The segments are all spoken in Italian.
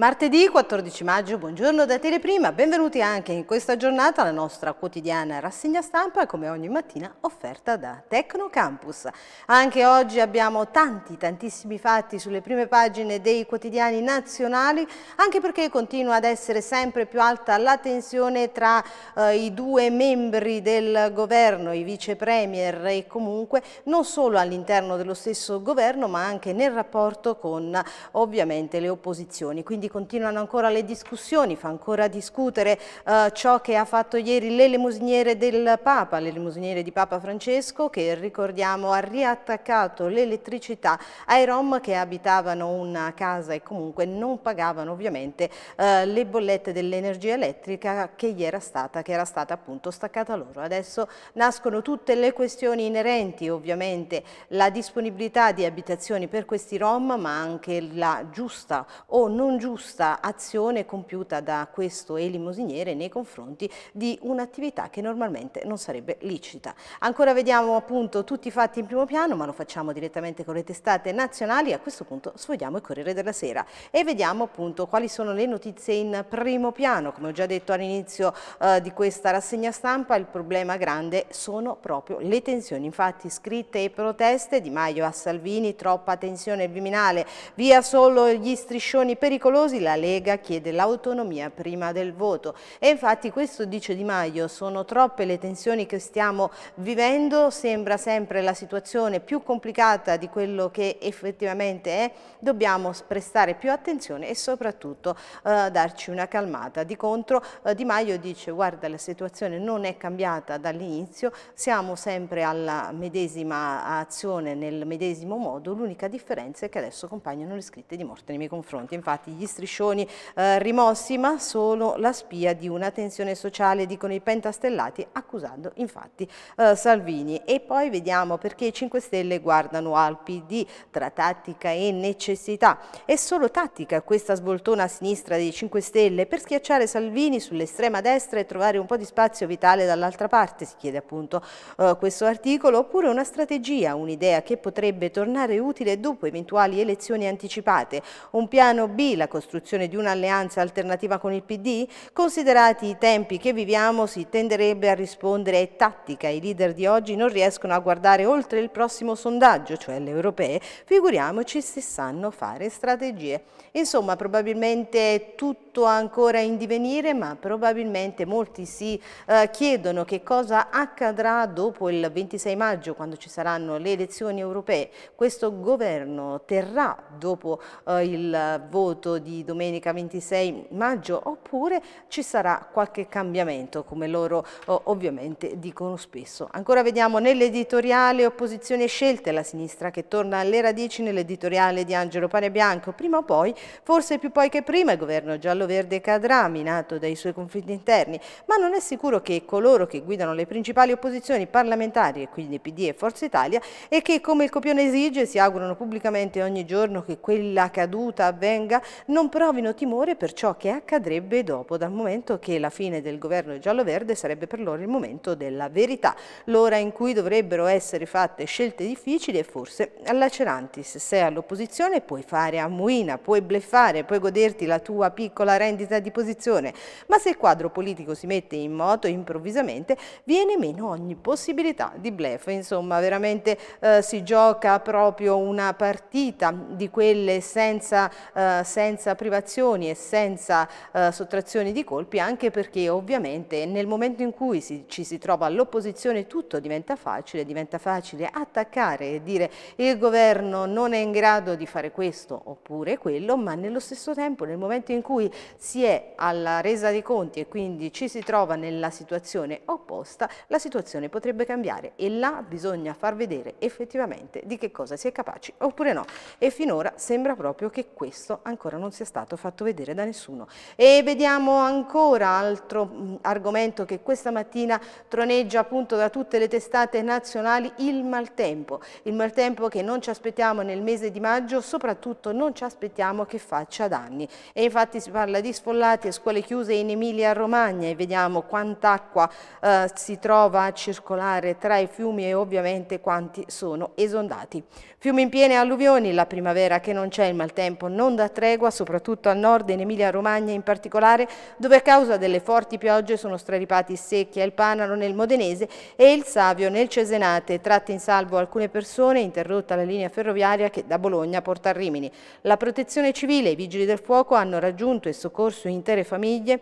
Martedì 14 maggio, buongiorno da Teleprima, benvenuti anche in questa giornata alla nostra quotidiana rassegna stampa come ogni mattina offerta da Tecnocampus. Anche oggi abbiamo tanti tantissimi fatti sulle prime pagine dei quotidiani nazionali anche perché continua ad essere sempre più alta la tensione tra eh, i due membri del governo, i vice premier e comunque non solo all'interno dello stesso governo ma anche nel rapporto con ovviamente le opposizioni. Quindi continuano ancora le discussioni, fa ancora discutere eh, ciò che ha fatto ieri l'elemosiniere del Papa, l'elemosiniere di Papa Francesco che ricordiamo ha riattaccato l'elettricità ai Rom che abitavano una casa e comunque non pagavano ovviamente eh, le bollette dell'energia elettrica che gli era stata, che era stata appunto staccata loro. Adesso nascono tutte le questioni inerenti ovviamente la disponibilità di abitazioni per questi Rom ma anche la giusta o non giusta giusta azione compiuta da questo e limosiniere nei confronti di un'attività che normalmente non sarebbe licita. Ancora vediamo appunto tutti i fatti in primo piano, ma lo facciamo direttamente con le testate nazionali, a questo punto sfogliamo il Corriere della Sera e vediamo appunto quali sono le notizie in primo piano, come ho già detto all'inizio eh, di questa rassegna stampa, il problema grande sono proprio le tensioni, infatti scritte e proteste di Maio a Salvini, troppa tensione al Viminale, via solo gli striscioni pericolosi tifosi la Lega chiede l'autonomia prima del voto. E infatti questo dice Di Maio, sono troppe le tensioni che stiamo vivendo, sembra sempre la situazione più complicata di quello che effettivamente è, dobbiamo prestare più attenzione e soprattutto eh, darci una calmata. Di contro eh, Di Maio dice guarda la situazione non è cambiata dall'inizio, siamo sempre alla medesima azione nel medesimo modo, l'unica differenza è che adesso compaiono le scritte di morte nei miei confronti. Infatti gli striscioni eh, rimossi, ma sono la spia di una tensione sociale, dicono i pentastellati, accusando infatti eh, Salvini. E poi vediamo perché i 5 Stelle guardano al PD tra tattica e necessità. È solo tattica questa svoltona a sinistra dei 5 Stelle per schiacciare Salvini sull'estrema destra e trovare un po' di spazio vitale dall'altra parte, si chiede appunto eh, questo articolo, oppure una strategia, un'idea che potrebbe tornare utile dopo eventuali elezioni anticipate. Un piano B, la costruzione costruzione di un'alleanza alternativa con il PD? Considerati i tempi che viviamo si tenderebbe a rispondere ai tattica. I leader di oggi non riescono a guardare oltre il prossimo sondaggio, cioè le europee, figuriamoci se sanno fare strategie. Insomma, probabilmente tutto ancora in divenire, ma probabilmente molti si eh, chiedono che cosa accadrà dopo il 26 maggio, quando ci saranno le elezioni europee. Questo governo terrà dopo eh, il voto di domenica 26 maggio oppure ci sarà qualche cambiamento come loro ovviamente dicono spesso. Ancora vediamo nell'editoriale opposizione scelte la sinistra che torna alle radici nell'editoriale di Angelo Panebianco. Prima o poi, forse più poi che prima, il governo giallo-verde cadrà minato dai suoi conflitti interni, ma non è sicuro che coloro che guidano le principali opposizioni parlamentari, e quindi PD e Forza Italia, e che come il copione esige si augurano pubblicamente ogni giorno che quella caduta avvenga, non non provino timore per ciò che accadrebbe dopo, dal momento che la fine del governo giallo-verde sarebbe per loro il momento della verità, l'ora in cui dovrebbero essere fatte scelte difficili e forse laceranti. Se sei all'opposizione puoi fare a muina, puoi bleffare, puoi goderti la tua piccola rendita di posizione, ma se il quadro politico si mette in moto improvvisamente viene meno ogni possibilità di blef. Insomma, veramente eh, si gioca proprio una partita di quelle senza, eh, senza senza privazioni e senza eh, sottrazioni di colpi anche perché ovviamente nel momento in cui si, ci si trova all'opposizione tutto diventa facile, diventa facile attaccare e dire il governo non è in grado di fare questo oppure quello ma nello stesso tempo nel momento in cui si è alla resa dei conti e quindi ci si trova nella situazione opposta la situazione potrebbe cambiare e là bisogna far vedere effettivamente di che cosa si è capaci oppure no e finora sembra proprio che questo ancora non sia sia stato fatto vedere da nessuno. E vediamo ancora altro mm, argomento che questa mattina troneggia appunto da tutte le testate nazionali, il maltempo. Il maltempo che non ci aspettiamo nel mese di maggio, soprattutto non ci aspettiamo che faccia danni. E infatti si parla di sfollati e scuole chiuse in Emilia-Romagna e vediamo quant'acqua eh, si trova a circolare tra i fiumi e ovviamente quanti sono esondati. Fiumi in piene alluvioni, la primavera che non c'è, il maltempo non dà tregua, soprattutto soprattutto a nord in Emilia-Romagna in particolare, dove a causa delle forti piogge sono straripati secchi al Panaro nel Modenese e il Savio nel Cesenate, tratte in salvo alcune persone, interrotta la linea ferroviaria che da Bologna porta a Rimini. La protezione civile e i vigili del fuoco hanno raggiunto e soccorso intere famiglie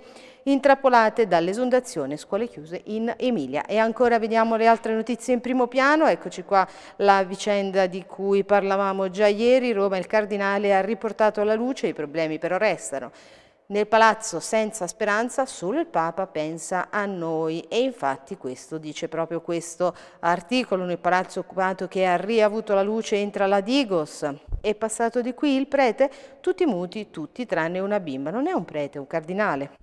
intrappolate dall'esondazione, scuole chiuse in Emilia. E ancora vediamo le altre notizie in primo piano, eccoci qua la vicenda di cui parlavamo già ieri, Roma il Cardinale ha riportato alla luce, i problemi però restano. Nel palazzo senza speranza solo il Papa pensa a noi e infatti questo dice proprio questo articolo nel palazzo occupato che ha riavuto la luce entra la Digos è passato di qui il prete tutti muti tutti tranne una bimba non è un prete è un cardinale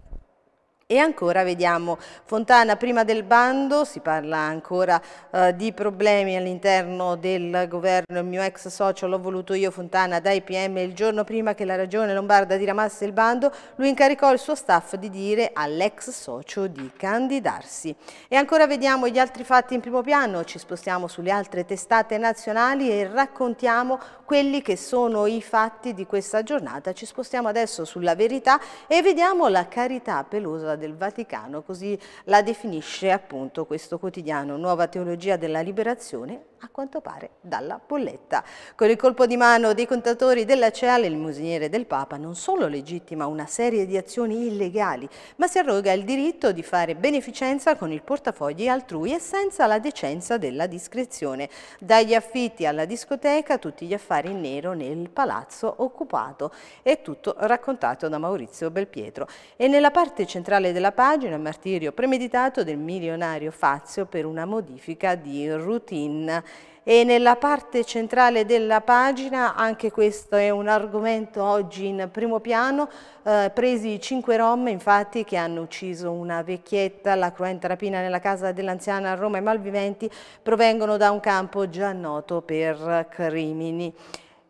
e ancora vediamo Fontana prima del bando, si parla ancora eh, di problemi all'interno del governo, il mio ex socio l'ho voluto io Fontana dai PM il giorno prima che la regione lombarda diramasse il bando, lui incaricò il suo staff di dire all'ex socio di candidarsi. E ancora vediamo gli altri fatti in primo piano, ci spostiamo sulle altre testate nazionali e raccontiamo quelli che sono i fatti di questa giornata, ci spostiamo adesso sulla verità e vediamo la carità pelosa del Vaticano, così la definisce appunto questo quotidiano Nuova Teologia della Liberazione a quanto pare dalla bolletta. Con il colpo di mano dei contatori della Ceale, il musiniere del Papa non solo legittima una serie di azioni illegali, ma si arroga il diritto di fare beneficenza con il portafogli altrui e senza la decenza della discrezione. Dagli affitti alla discoteca, tutti gli affari in nero nel palazzo occupato. È tutto raccontato da Maurizio Belpietro. E nella parte centrale della pagina, martirio premeditato del milionario Fazio per una modifica di routine e nella parte centrale della pagina, anche questo è un argomento oggi in primo piano, eh, presi cinque rom infatti che hanno ucciso una vecchietta, la cruenta rapina nella casa dell'anziana a Roma e Malviventi provengono da un campo già noto per crimini.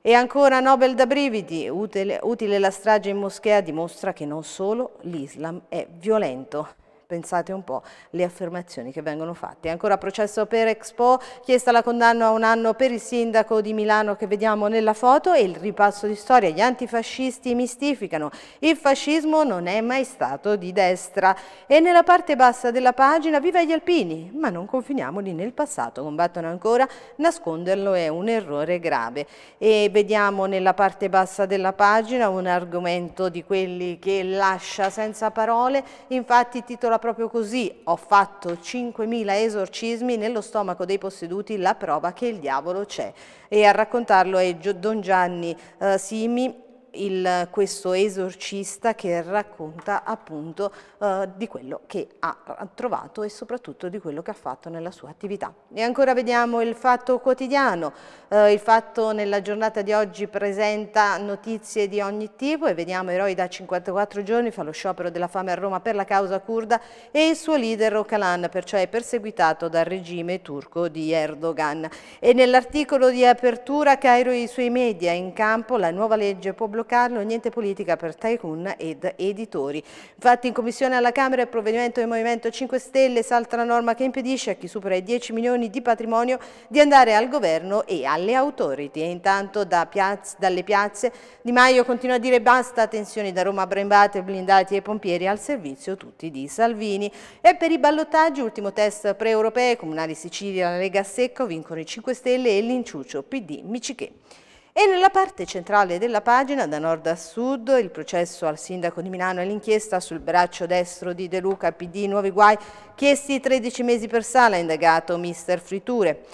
E ancora Nobel da brividi, utile, utile la strage in moschea dimostra che non solo l'Islam è violento. Pensate un po' le affermazioni che vengono fatte. Ancora processo per Expo, chiesta la condanna a un anno per il sindaco di Milano che vediamo nella foto e il ripasso di storia. Gli antifascisti mistificano. Il fascismo non è mai stato di destra. E nella parte bassa della pagina viva gli alpini, ma non confiniamoli nel passato. Combattono ancora, nasconderlo è un errore grave. E vediamo nella parte bassa della pagina un argomento di quelli che lascia senza parole. Infatti titolare titola proprio così, ho fatto 5.000 esorcismi nello stomaco dei posseduti, la prova che il diavolo c'è. E a raccontarlo è Don Gianni eh, Simi, il, questo esorcista che racconta appunto eh, di quello che ha trovato e soprattutto di quello che ha fatto nella sua attività. E ancora vediamo il fatto quotidiano, eh, il fatto nella giornata di oggi presenta notizie di ogni tipo e vediamo eroi da 54 giorni, fa lo sciopero della fame a Roma per la causa kurda e il suo leader Ocalan perciò è perseguitato dal regime turco di Erdogan. E nell'articolo di apertura Cairo e i suoi media in campo la nuova legge può bloccare Controcanno, niente politica per Tycoon ed editori. Infatti in commissione alla Camera il provvedimento del Movimento 5 Stelle salta la norma che impedisce a chi supera i 10 milioni di patrimonio di andare al governo e alle autorità. E intanto da piazza, dalle piazze Di Maio continua a dire basta tensioni da Roma a Brembate, blindati e pompieri al servizio tutti di Salvini. E per i ballottaggi, ultimo test pre-europei, Comunali Sicilia, la Lega Secco, vincono i 5 Stelle e l'inciuccio PD Micichè. E nella parte centrale della pagina, da nord a sud, il processo al sindaco di Milano e l'inchiesta sul braccio destro di De Luca, PD, nuovi guai, chiesti 13 mesi per sala, indagato mister Friture.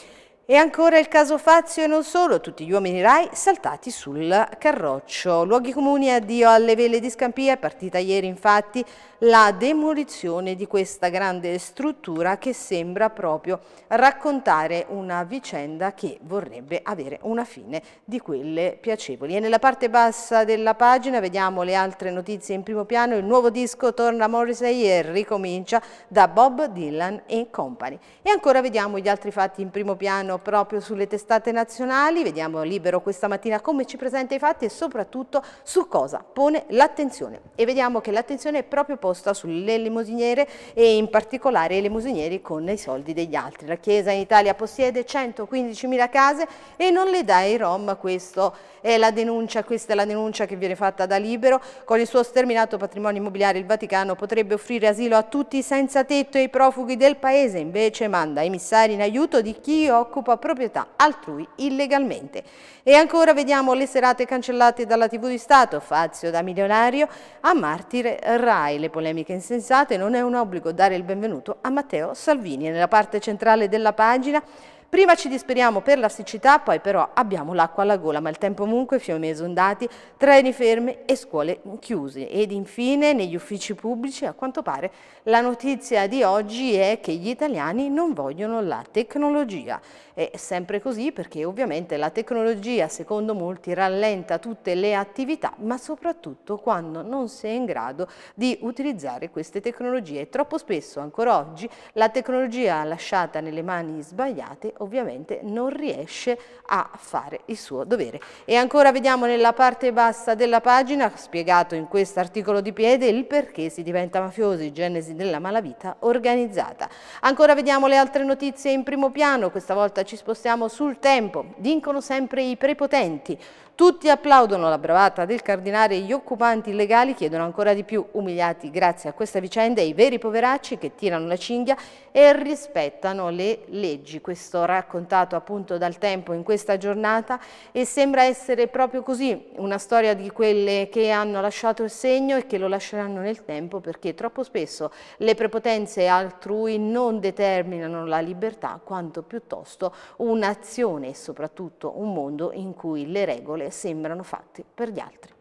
E ancora il caso Fazio e non solo, tutti gli uomini RAI saltati sul carroccio. Luoghi comuni addio alle vele di Scampia, partita ieri infatti la demolizione di questa grande struttura che sembra proprio raccontare una vicenda che vorrebbe avere una fine di quelle piacevoli. E nella parte bassa della pagina vediamo le altre notizie in primo piano, il nuovo disco torna a Morrissey e ricomincia da Bob Dylan e Company. E ancora vediamo gli altri fatti in primo piano proprio sulle testate nazionali, vediamo Libero questa mattina come ci presenta i fatti e soprattutto su cosa pone l'attenzione. E vediamo che l'attenzione è proprio posta imposta sulle limosiniere e in particolare i limosinieri con i soldi degli altri. La Chiesa in Italia possiede 115.000 case e non le dà ai Rom, questa è la denuncia, questa è la denuncia che viene fatta da Libero. Con il suo sterminato patrimonio immobiliare il Vaticano potrebbe offrire asilo a tutti i senza tetto e i profughi del paese, invece manda emissari in aiuto di chi occupa proprietà altrui illegalmente. E ancora vediamo le serate cancellate dalla TV di Stato, Fazio da milionario a martire Rai, le polemiche polemiche insensate, non è un obbligo dare il benvenuto a Matteo Salvini. nella parte centrale della pagina Prima ci disperiamo per la siccità, poi però abbiamo l'acqua alla gola, ma il tempo comunque, fiumi esondati, treni fermi e scuole chiuse. Ed infine negli uffici pubblici, a quanto pare, la notizia di oggi è che gli italiani non vogliono la tecnologia. È sempre così perché ovviamente la tecnologia, secondo molti, rallenta tutte le attività, ma soprattutto quando non si è in grado di utilizzare queste tecnologie. Troppo spesso, ancora oggi, la tecnologia lasciata nelle mani sbagliate ovviamente non riesce a fare il suo dovere. E ancora vediamo nella parte bassa della pagina, spiegato in questo articolo di piede, il perché si diventa mafiosi, genesi della malavita organizzata. Ancora vediamo le altre notizie in primo piano, questa volta ci spostiamo sul tempo, vincono sempre i prepotenti. Tutti applaudono la bravata del cardinale gli occupanti illegali chiedono ancora di più, umiliati grazie a questa vicenda, i veri poveracci che tirano la cinghia e rispettano le leggi. Questo raccontato appunto dal tempo in questa giornata e sembra essere proprio così, una storia di quelle che hanno lasciato il segno e che lo lasceranno nel tempo perché troppo spesso le prepotenze altrui non determinano la libertà quanto piuttosto un'azione e soprattutto un mondo in cui le regole sembrano fatte per gli altri.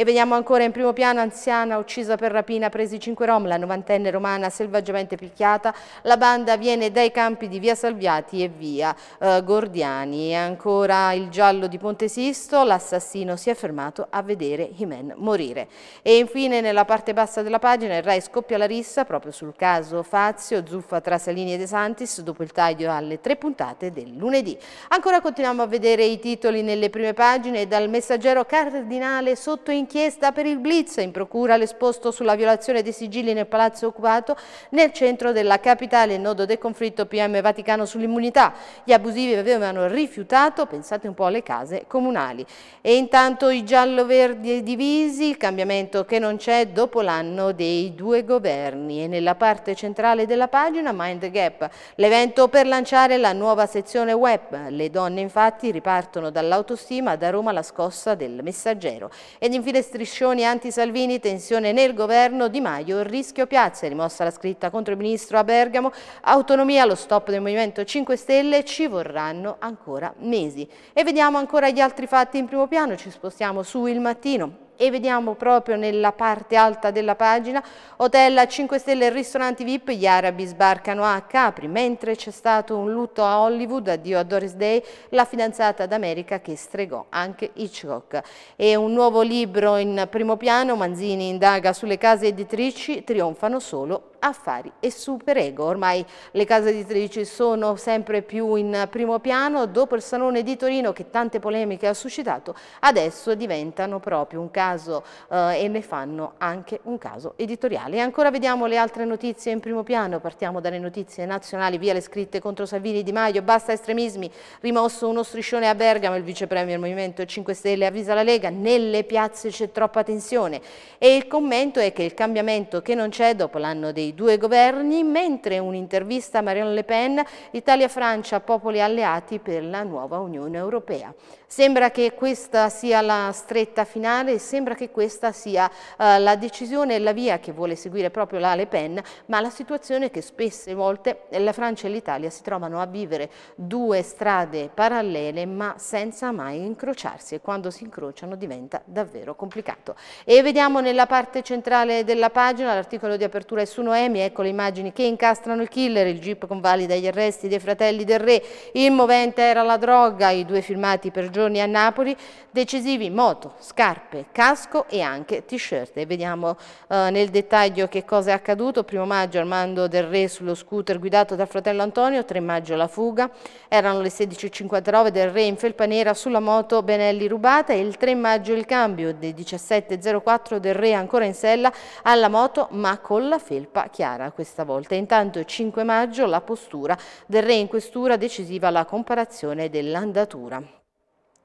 E veniamo ancora in primo piano anziana uccisa per rapina presi 5 rom, la novantenne romana selvaggiamente picchiata. La banda viene dai campi di Via Salviati e Via eh, Gordiani. E ancora il giallo di Ponte Sisto, l'assassino si è fermato a vedere Himen morire. E infine nella parte bassa della pagina il Rai scoppia la rissa proprio sul caso Fazio, zuffa tra Salini e De Santis dopo il taglio alle tre puntate del lunedì. Ancora continuiamo a vedere i titoli nelle prime pagine dal messaggero cardinale sotto in inchiesta per il blitz in procura l'esposto sulla violazione dei sigilli nel palazzo occupato nel centro della capitale, il nodo del conflitto PM Vaticano sull'immunità. Gli abusivi avevano rifiutato, pensate un po' alle case comunali. E intanto i giallo-verdi divisi, il cambiamento che non c'è dopo l'anno dei due governi. E nella parte centrale della pagina Mind Gap, l'evento per lanciare la nuova sezione web. Le donne infatti ripartono dall'autostima, da Roma la scossa del messaggero. Ed infine le striscioni anti-Salvini, tensione nel governo, Di Maio, rischio piazza, rimossa la scritta contro il ministro a Bergamo, autonomia, lo stop del Movimento 5 Stelle, ci vorranno ancora mesi. E vediamo ancora gli altri fatti in primo piano, ci spostiamo su Il Mattino e vediamo proprio nella parte alta della pagina hotel 5 stelle e ristoranti VIP, gli arabi sbarcano a Capri, mentre c'è stato un lutto a Hollywood, addio a Doris Day, la fidanzata d'America che stregò anche Hitchcock. E un nuovo libro in primo piano, Manzini indaga sulle case editrici, trionfano solo affari e superego. Ormai le case editrici sono sempre più in primo piano, dopo il Salone di Torino che tante polemiche ha suscitato, adesso diventano proprio un caso eh, e ne fanno anche un caso editoriale. E ancora vediamo le altre notizie in primo piano, partiamo dalle notizie nazionali, via le scritte contro Salvini Di Maio, basta estremismi, rimosso uno striscione a Bergamo, il vicepremier del Movimento 5 Stelle avvisa la Lega, nelle piazze c'è troppa tensione e il commento è che il cambiamento che non c'è dopo l'anno dei dei due governi, mentre un'intervista a Marion Le Pen, Italia-Francia, popoli alleati per la nuova Unione Europea. Sembra che questa sia la stretta finale, sembra che questa sia eh, la decisione e la via che vuole seguire proprio la Le Pen, ma la situazione è che spesse volte la Francia e l'Italia si trovano a vivere due strade parallele ma senza mai incrociarsi e quando si incrociano diventa davvero complicato. E vediamo nella parte centrale della pagina l'articolo di apertura è su Noè Noemi, ecco le immagini che incastrano il killer, il jeep convalida gli arresti dei fratelli del re, il movente era la droga, i due filmati per giorni a Napoli, decisivi moto, scarpe, casco e anche t-shirt. E vediamo eh, nel dettaglio che cosa è accaduto, primo maggio Armando del Re sullo scooter guidato dal fratello Antonio, 3 maggio la fuga, erano le 16.59 del Re in felpa nera sulla moto Benelli rubata e il 3 maggio il cambio, del 17.04 del Re ancora in sella alla moto ma con la felpa chiara questa volta. Intanto 5 maggio la postura del re in questura decisiva la comparazione dell'andatura.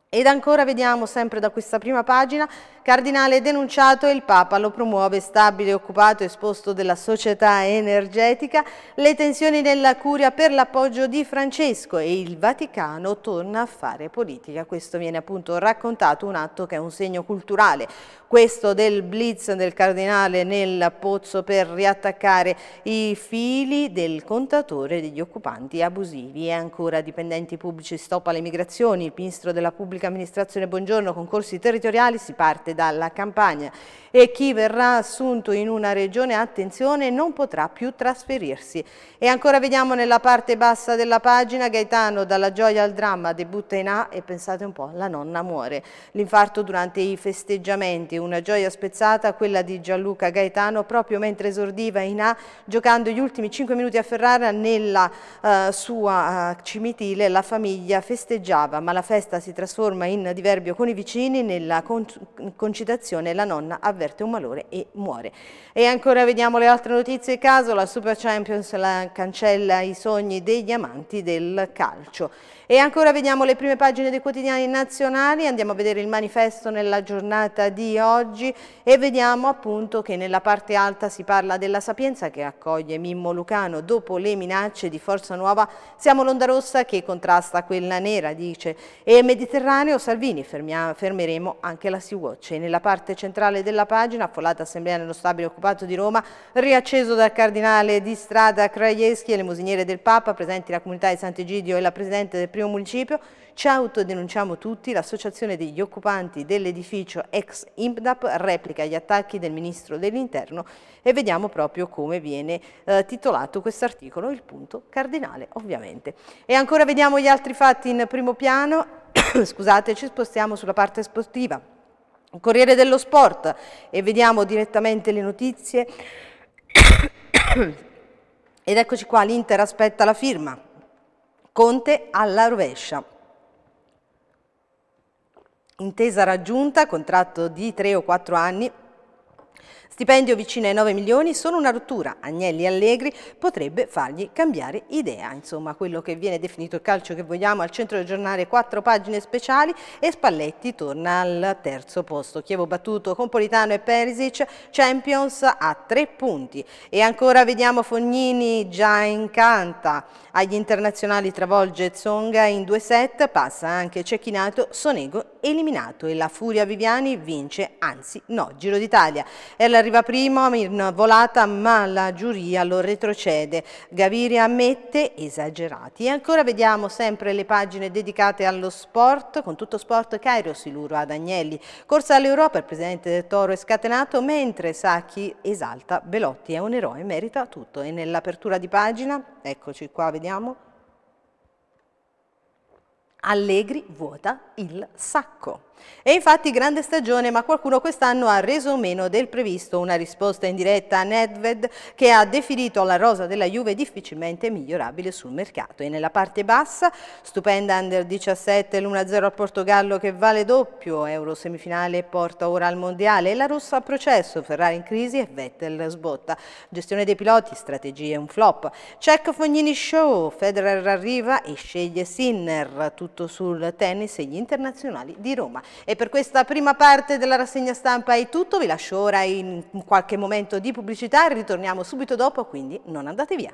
Ed ancora vediamo sempre da questa prima pagina Cardinale denunciato il Papa lo promuove stabile, occupato, esposto della società energetica, le tensioni nella curia per l'appoggio di Francesco e il Vaticano torna a fare politica. Questo viene appunto raccontato, un atto che è un segno culturale. Questo del blitz del Cardinale nel pozzo per riattaccare i fili del contatore degli occupanti abusivi e ancora dipendenti pubblici stop alle migrazioni, il ministro della pubblica amministrazione Buongiorno, concorsi territoriali, si parte parte dalla campagna e chi verrà assunto in una regione, attenzione, non potrà più trasferirsi. E ancora vediamo nella parte bassa della pagina Gaetano dalla gioia al dramma debutta in A e pensate un po', la nonna muore. L'infarto durante i festeggiamenti, una gioia spezzata quella di Gianluca Gaetano proprio mentre esordiva in A giocando gli ultimi 5 minuti a Ferrara nella uh, sua uh, cimitile la famiglia festeggiava ma la festa si trasforma in diverbio con i vicini nella con concitazione, la nonna avverte un malore e muore. E ancora vediamo le altre notizie caso, la Super Champions la cancella i sogni degli amanti del calcio. E ancora vediamo le prime pagine dei quotidiani nazionali, andiamo a vedere il manifesto nella giornata di oggi e vediamo appunto che nella parte alta si parla della Sapienza che accoglie Mimmo Lucano dopo le minacce di Forza Nuova, siamo l'onda rossa che contrasta quella nera, dice, e Mediterraneo Salvini, fermeremo anche la Sea-Watch. E nella parte centrale della pagina, affollata assemblea nello stabile occupato di Roma, riacceso dal cardinale di strada Krajewski e le musiniere del Papa, presenti la comunità di Sant'Egidio e la Presidente del primo municipio, ci autodenunciamo tutti, l'associazione degli occupanti dell'edificio ex IMDAP replica gli attacchi del Ministro dell'Interno e vediamo proprio come viene eh, titolato articolo, il punto cardinale ovviamente. E ancora vediamo gli altri fatti in primo piano, scusate ci spostiamo sulla parte sportiva. Corriere dello Sport e vediamo direttamente le notizie. Ed eccoci qua, l'Inter aspetta la firma. Conte alla rovescia. Intesa raggiunta, contratto di 3 o 4 anni Stipendio vicino ai 9 milioni, solo una rottura. Agnelli Allegri potrebbe fargli cambiare idea. Insomma, quello che viene definito il calcio che vogliamo al centro del giornale, quattro pagine speciali e Spalletti torna al terzo posto. Chievo battuto con Politano e Perisic, Champions a tre punti. E ancora vediamo Fognini già in canta. Agli internazionali travolge Zonga in due set, passa anche Cecchinato, Sonego eliminato e la Furia Viviani vince, anzi no, Giro d'Italia arriva primo in volata ma la giuria lo retrocede. Gaviria ammette esagerati. E ancora vediamo sempre le pagine dedicate allo sport, con tutto sport Cairo Siluro ad Agnelli. Corsa all'Europa, il presidente del Toro è scatenato, mentre Sacchi esalta Belotti è un eroe, merita tutto. E nell'apertura di pagina, eccoci qua, vediamo. Allegri vuota il sacco. E infatti grande stagione, ma qualcuno quest'anno ha reso meno del previsto. Una risposta in diretta a Nedved che ha definito la rosa della Juve difficilmente migliorabile sul mercato. E nella parte bassa, stupenda Under 17, l'1-0 al Portogallo che vale doppio, Euro semifinale porta ora al Mondiale e la rossa a processo, Ferrari in crisi e Vettel sbotta. Gestione dei piloti, strategie un flop. Check Fognini Show, Federer arriva e sceglie Sinner, tutto sul tennis e gli internazionali di Roma. E per questa prima parte della rassegna stampa è tutto, vi lascio ora in qualche momento di pubblicità e ritorniamo subito dopo, quindi non andate via.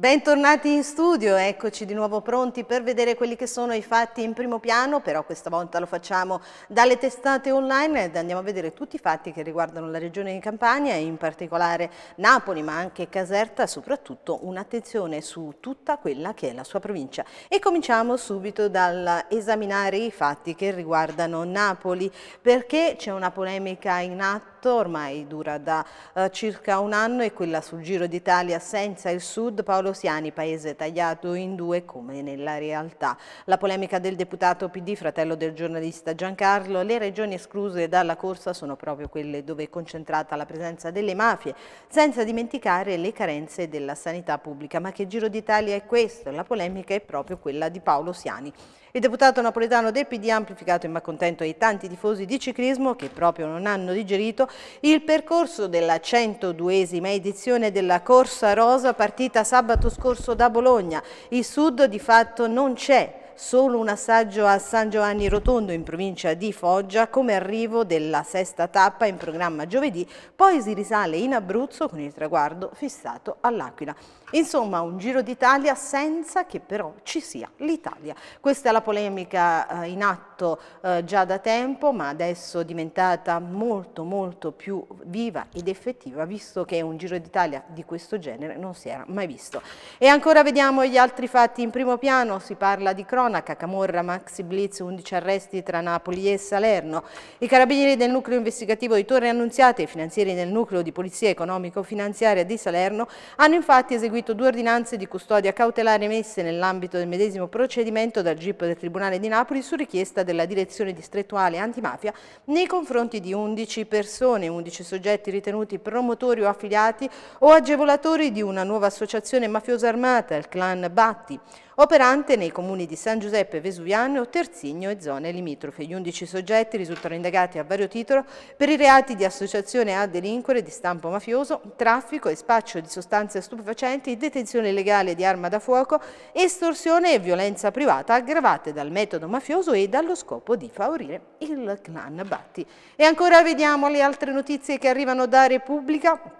Bentornati in studio, eccoci di nuovo pronti per vedere quelli che sono i fatti in primo piano, però questa volta lo facciamo dalle testate online ed andiamo a vedere tutti i fatti che riguardano la regione di Campania e in particolare Napoli ma anche Caserta, soprattutto un'attenzione su tutta quella che è la sua provincia. E cominciamo subito dall'esaminare i fatti che riguardano Napoli perché c'è una polemica in atto atto, ormai dura da eh, circa un anno e quella sul Giro d'Italia senza il Sud, Paolo Siani, paese tagliato in due come nella realtà. La polemica del deputato PD, fratello del giornalista Giancarlo, le regioni escluse dalla corsa sono proprio quelle dove è concentrata la presenza delle mafie, senza dimenticare le carenze della sanità pubblica. Ma che Giro d'Italia è questo? La polemica è proprio quella di Paolo Siani. Il deputato napoletano del PD ha amplificato il malcontento ai tanti tifosi di ciclismo che proprio non hanno digerito il percorso della 102esima edizione della Corsa Rosa partita sabato scorso da Bologna. Il sud di fatto non c'è, solo un assaggio a San Giovanni Rotondo in provincia di Foggia come arrivo della sesta tappa in programma giovedì, poi si risale in Abruzzo con il traguardo fissato all'Aquila. Insomma, un giro d'Italia senza che però ci sia l'Italia. Questa è la polemica eh, in atto eh, già da tempo, ma adesso diventata molto molto più viva ed effettiva, visto che un giro d'Italia di questo genere non si era mai visto. E ancora vediamo gli altri fatti in primo piano, si parla di cronaca, Camorra, Maxi Blitz, 11 arresti tra Napoli e Salerno. I carabinieri del nucleo investigativo di Torre Annunziate e i finanzieri del nucleo di polizia economico-finanziaria di Salerno hanno infatti eseguito seguito due ordinanze di custodia cautelare emesse nell'ambito del medesimo procedimento dal GIP del Tribunale di Napoli su richiesta della direzione distrettuale antimafia nei confronti di 11 persone, 11 soggetti ritenuti promotori o affiliati o agevolatori di una nuova associazione mafiosa armata, il clan Batti operante nei comuni di San Giuseppe, Vesuviano, Terzigno e zone limitrofe. Gli 11 soggetti risultano indagati a vario titolo per i reati di associazione a delinquere di stampo mafioso, traffico e spaccio di sostanze stupefacenti, detenzione illegale di arma da fuoco, estorsione e violenza privata aggravate dal metodo mafioso e dallo scopo di favorire il clan Batti. E ancora vediamo le altre notizie che arrivano da Repubblica.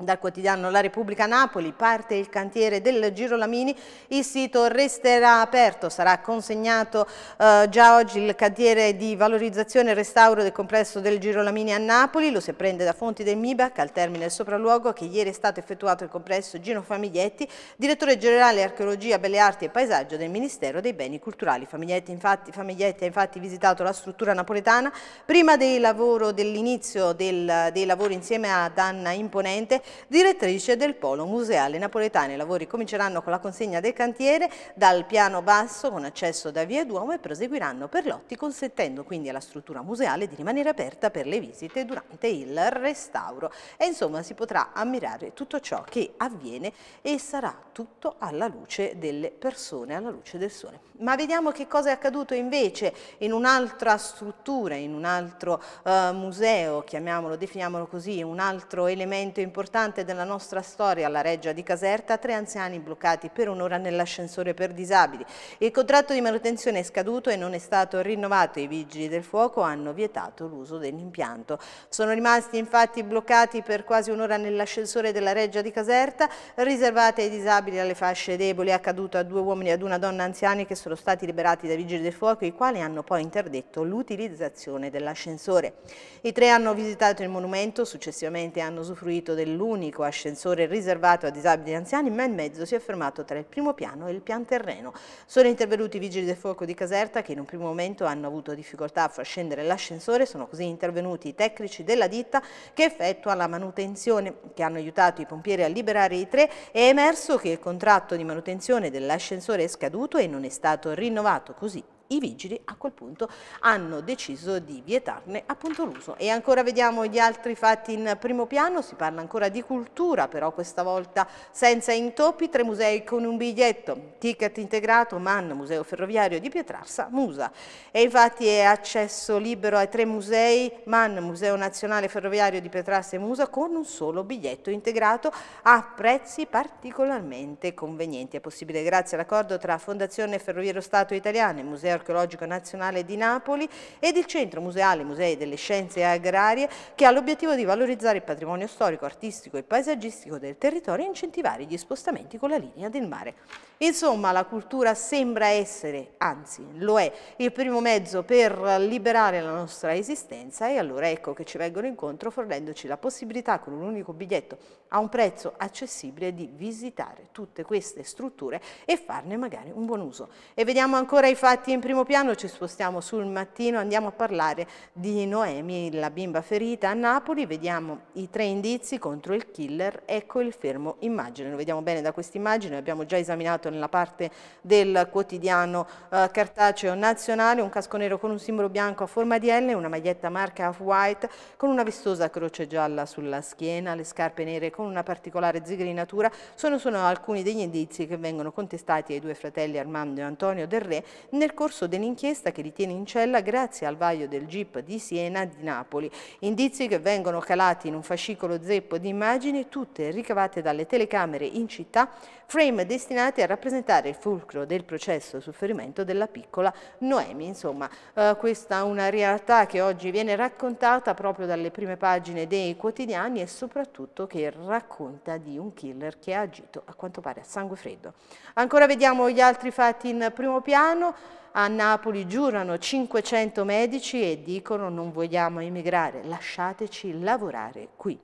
Dal quotidiano La Repubblica Napoli parte il cantiere del Girolamini, il sito resterà aperto, sarà consegnato eh, già oggi il cantiere di valorizzazione e restauro del complesso del Girolamini a Napoli, lo si prende da fonti del MIBAC al termine del sopralluogo che ieri è stato effettuato il complesso Gino Famiglietti, direttore generale archeologia, belle arti e paesaggio del Ministero dei Beni Culturali. Famiglietti, infatti, Famiglietti ha infatti visitato la struttura napoletana prima dell'inizio del, dei lavori insieme ad Anna Imponente direttrice del Polo Museale Napoletano. I lavori cominceranno con la consegna del cantiere dal piano basso con accesso da Via Duomo e proseguiranno per lotti consentendo quindi alla struttura museale di rimanere aperta per le visite durante il restauro. E insomma si potrà ammirare tutto ciò che avviene e sarà tutto alla luce delle persone, alla luce del sole. Ma vediamo che cosa è accaduto invece in un'altra struttura, in un altro uh, museo, chiamiamolo, definiamolo così, un altro elemento importante importante della nostra storia alla Reggia di Caserta, tre anziani bloccati per un'ora nell'ascensore per disabili. Il contratto di manutenzione è scaduto e non è stato rinnovato. I vigili del fuoco hanno vietato l'uso dell'impianto. Sono rimasti infatti bloccati per quasi un'ora nell'ascensore della Reggia di Caserta, riservate ai disabili e alle fasce deboli. È accaduto a due uomini e ad una donna anziani che sono stati liberati dai vigili del fuoco, i quali hanno poi interdetto l'utilizzazione dell'ascensore. I tre hanno visitato il monumento, successivamente hanno usufruito dell'uso l'unico ascensore riservato a disabili anziani, ma in mezzo si è fermato tra il primo piano e il pian terreno. Sono intervenuti i vigili del fuoco di Caserta che in un primo momento hanno avuto difficoltà a far scendere l'ascensore, sono così intervenuti i tecnici della ditta che effettua la manutenzione, che hanno aiutato i pompieri a liberare i tre, è emerso che il contratto di manutenzione dell'ascensore è scaduto e non è stato rinnovato, così i vigili a quel punto hanno deciso di vietarne appunto l'uso. E ancora vediamo gli altri fatti in primo piano, si parla ancora di cultura, però questa volta senza intoppi, tre musei con un biglietto, ticket integrato, MAN, Museo Ferroviario di Pietrarsa, Musa. E infatti è accesso libero ai tre musei, MAN, Museo Nazionale Ferroviario di Pietrarsa e Musa, con un solo biglietto integrato a prezzi particolarmente convenienti. È possibile grazie all'accordo tra Fondazione Ferroviero Stato Italiano e Museo archeologico nazionale di Napoli ed il Centro Museale Musei delle Scienze Agrarie che ha l'obiettivo di valorizzare il patrimonio storico, artistico e paesaggistico del territorio e incentivare gli spostamenti con la linea del mare. Insomma, la cultura sembra essere, anzi lo è, il primo mezzo per liberare la nostra esistenza e allora ecco che ci vengono incontro fornendoci la possibilità con un unico biglietto a un prezzo accessibile di visitare tutte queste strutture e farne magari un buon uso. E vediamo ancora i fatti in primo piano ci spostiamo sul mattino, andiamo a parlare di Noemi, la bimba ferita a Napoli, vediamo i tre indizi contro il killer, ecco il fermo immagine, lo vediamo bene da questa immagine, abbiamo già esaminato nella parte del quotidiano eh, cartaceo nazionale, un casco nero con un simbolo bianco a forma di L, una maglietta marca Off-White con una vistosa croce gialla sulla schiena, le scarpe nere con una particolare zigrinatura, sono, sono alcuni degli indizi che vengono contestati ai due fratelli Armando e Antonio Del Re nel corso corso dell'inchiesta che li tiene in cella grazie al vaglio del GIP di Siena di Napoli. Indizi che vengono calati in un fascicolo zeppo di immagini, tutte ricavate dalle telecamere in città, frame destinati a rappresentare il fulcro del processo sul ferimento della piccola Noemi. Insomma, eh, questa è una realtà che oggi viene raccontata proprio dalle prime pagine dei quotidiani e soprattutto che racconta di un killer che ha agito a quanto pare a sangue freddo. Ancora vediamo gli altri fatti in primo piano a Napoli giurano 500 medici e dicono non vogliamo emigrare, lasciateci lavorare qui.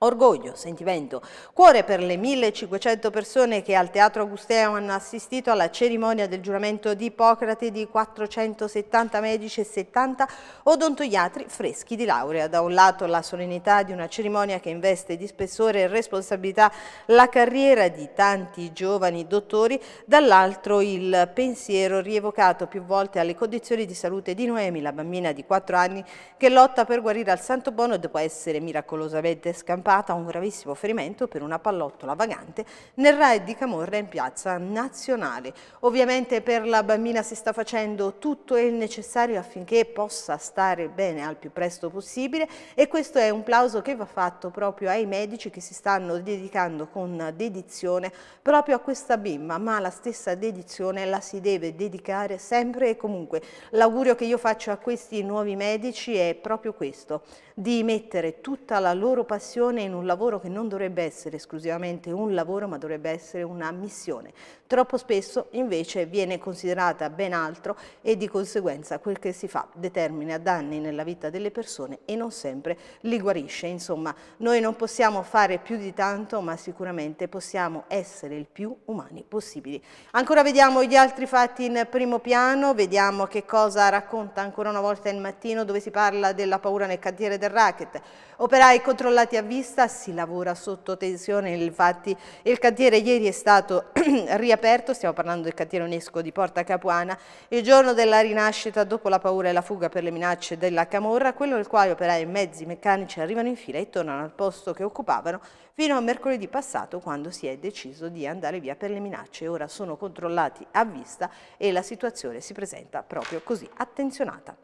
Orgoglio, sentimento, cuore per le 1500 persone che al Teatro Agusteo hanno assistito alla cerimonia del giuramento di Ippocrate di 470 medici e 70 odontoiatri freschi di laurea. Da un lato la solennità di una cerimonia che investe di spessore e responsabilità la carriera di tanti giovani dottori, dall'altro il pensiero rievocato più volte alle condizioni di salute di Noemi, la bambina di 4 anni che lotta per guarire al Santo Bono dopo essere miracolosamente scampata scampata un gravissimo ferimento per una pallottola vagante nel RAE di Camorra in piazza nazionale. Ovviamente per la bambina si sta facendo tutto il necessario affinché possa stare bene al più presto possibile e questo è un plauso che va fatto proprio ai medici che si stanno dedicando con dedizione proprio a questa bimba, ma la stessa dedizione la si deve dedicare sempre e comunque. L'augurio che io faccio a questi nuovi medici è proprio questo, di mettere tutta la loro passione missione in un lavoro che non dovrebbe essere esclusivamente un lavoro ma dovrebbe essere una missione. Troppo spesso invece viene considerata ben altro e di conseguenza quel che si fa determina danni nella vita delle persone e non sempre li guarisce. Insomma, noi non possiamo fare più di tanto ma sicuramente possiamo essere il più umani possibili. Ancora vediamo gli altri fatti in primo piano, vediamo che cosa racconta ancora una volta il mattino dove si parla della paura nel cantiere del racket. Operai controllati a vista questa si lavora sotto tensione, infatti il cantiere ieri è stato riaperto, stiamo parlando del cantiere UNESCO di Porta Capuana, il giorno della rinascita dopo la paura e la fuga per le minacce della Camorra, quello nel quale operai e mezzi meccanici arrivano in fila e tornano al posto che occupavano fino a mercoledì passato quando si è deciso di andare via per le minacce, ora sono controllati a vista e la situazione si presenta proprio così attenzionata.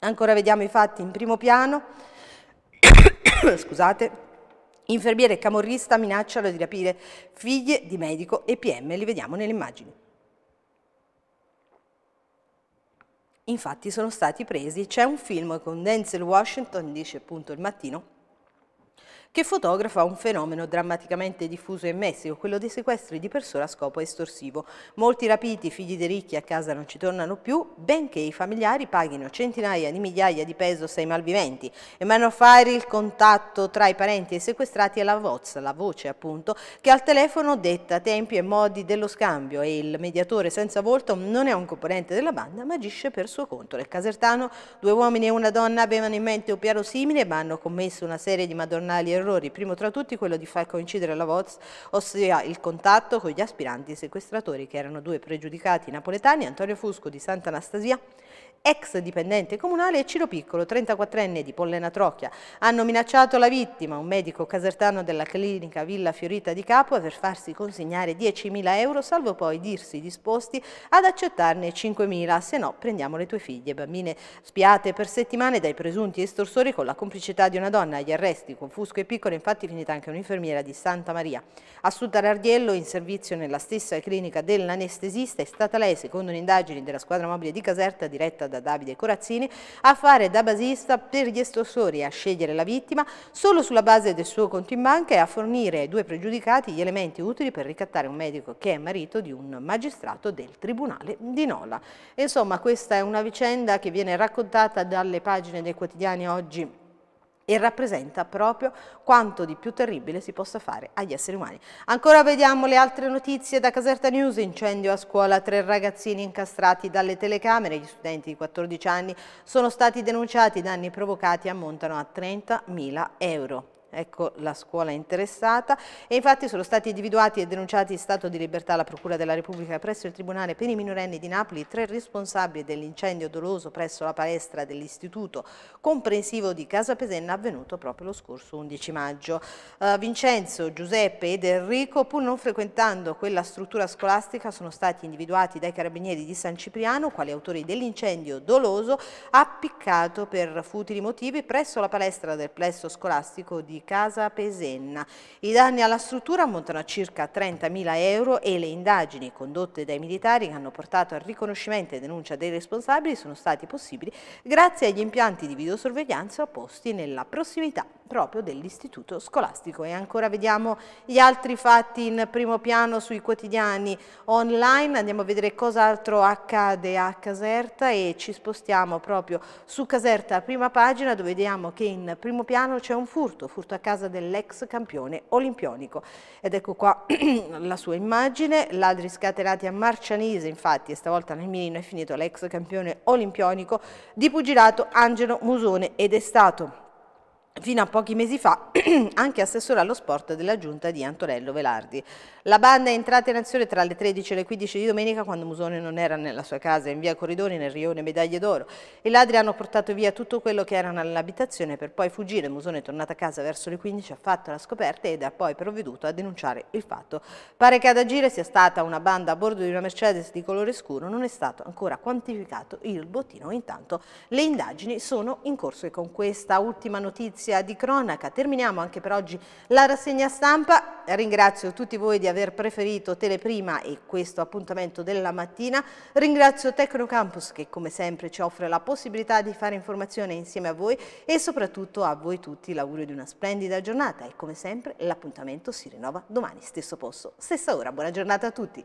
Ancora vediamo i fatti in primo piano. Scusate. Infermiere camorrista minacciano di rapire figlie di medico e PM, li vediamo nelle immagini. Infatti sono stati presi, c'è un film con Denzel Washington, dice appunto il mattino, che fotografa un fenomeno drammaticamente diffuso in Messico, quello dei sequestri di persone a scopo estorsivo. Molti rapiti, figli dei ricchi, a casa non ci tornano più, benché i familiari paghino centinaia di migliaia di pesos ai malviventi. E fare il contatto tra i parenti e i sequestrati è la voce, la voce appunto, che al telefono detta tempi e modi dello scambio e il mediatore senza volto non è un componente della banda ma agisce per suo conto. Nel Casertano due uomini e una donna avevano in mente un piano simile ma hanno commesso una serie di madornali eroi errori, primo tra tutti quello di far coincidere la VOZ, ossia il contatto con gli aspiranti sequestratori che erano due pregiudicati napoletani, Antonio Fusco di Santa Anastasia ex dipendente comunale e Ciro Piccolo, 34enne di Pollenatrocchia. Hanno minacciato la vittima, un medico casertano della clinica Villa Fiorita di Capua, per farsi consegnare 10.000 euro, salvo poi dirsi disposti ad accettarne 5.000, se no prendiamo le tue figlie, bambine spiate per settimane dai presunti estorsori con la complicità di una donna agli arresti, con Fusco e piccolo, infatti finita anche un'infermiera di Santa Maria. Assunta Rardiello, in servizio nella stessa clinica dell'anestesista, è stata lei, secondo un'indagine della squadra mobile di Caserta diretta da Davide Corazzini, a fare da basista per gli estorsori, a scegliere la vittima solo sulla base del suo conto in banca e a fornire ai due pregiudicati gli elementi utili per ricattare un medico che è marito di un magistrato del Tribunale di Nola. Insomma, questa è una vicenda che viene raccontata dalle pagine dei quotidiani oggi e rappresenta proprio quanto di più terribile si possa fare agli esseri umani. Ancora vediamo le altre notizie da Caserta News, incendio a scuola, tre ragazzini incastrati dalle telecamere, gli studenti di 14 anni sono stati denunciati, i danni provocati ammontano a 30.000 euro ecco la scuola interessata, e infatti sono stati individuati e denunciati in stato di libertà alla Procura della Repubblica presso il Tribunale per i minorenni di Napoli tre responsabili dell'incendio doloso presso la palestra dell'istituto comprensivo di Casa Pesenna avvenuto proprio lo scorso 11 maggio. Uh, Vincenzo, Giuseppe ed Enrico, pur non frequentando quella struttura scolastica, sono stati individuati dai carabinieri di San Cipriano quali autori dell'incendio doloso appiccato per futili motivi presso la palestra del plesso scolastico di casa Pesenna. I danni alla struttura ammontano a circa 30.000 euro e le indagini condotte dai militari che hanno portato al riconoscimento e denuncia dei responsabili sono stati possibili grazie agli impianti di videosorveglianza posti nella prossimità proprio dell'istituto scolastico. E ancora vediamo gli altri fatti in primo piano sui quotidiani online, andiamo a vedere cos'altro accade a Caserta e ci spostiamo proprio su Caserta prima pagina dove vediamo che in primo piano c'è un furto, furto a casa dell'ex campione olimpionico. Ed ecco qua la sua immagine, ladri scatenati a Marcianise infatti e stavolta nel mirino è finito l'ex campione olimpionico di pugilato Angelo Musone ed è stato fino a pochi mesi fa anche assessore allo sport della giunta di Antonello Velardi. La banda è entrata in azione tra le 13 e le 15 di domenica quando Musone non era nella sua casa in via Corridori nel rione Medaglie d'Oro. I ladri hanno portato via tutto quello che era nell'abitazione per poi fuggire. Musone è tornato a casa verso le 15, ha fatto la scoperta ed ha poi provveduto a denunciare il fatto. Pare che ad agire sia stata una banda a bordo di una Mercedes di colore scuro, non è stato ancora quantificato il bottino. Intanto le indagini sono in corso e con questa ultima notizia notizia di cronaca. Terminiamo anche per oggi la rassegna stampa. Ringrazio tutti voi di aver preferito Teleprima e questo appuntamento della mattina. Ringrazio Tecnocampus che come sempre ci offre la possibilità di fare informazione insieme a voi e soprattutto a voi tutti l'augurio di una splendida giornata e come sempre l'appuntamento si rinnova domani stesso posto, stessa ora. Buona giornata a tutti.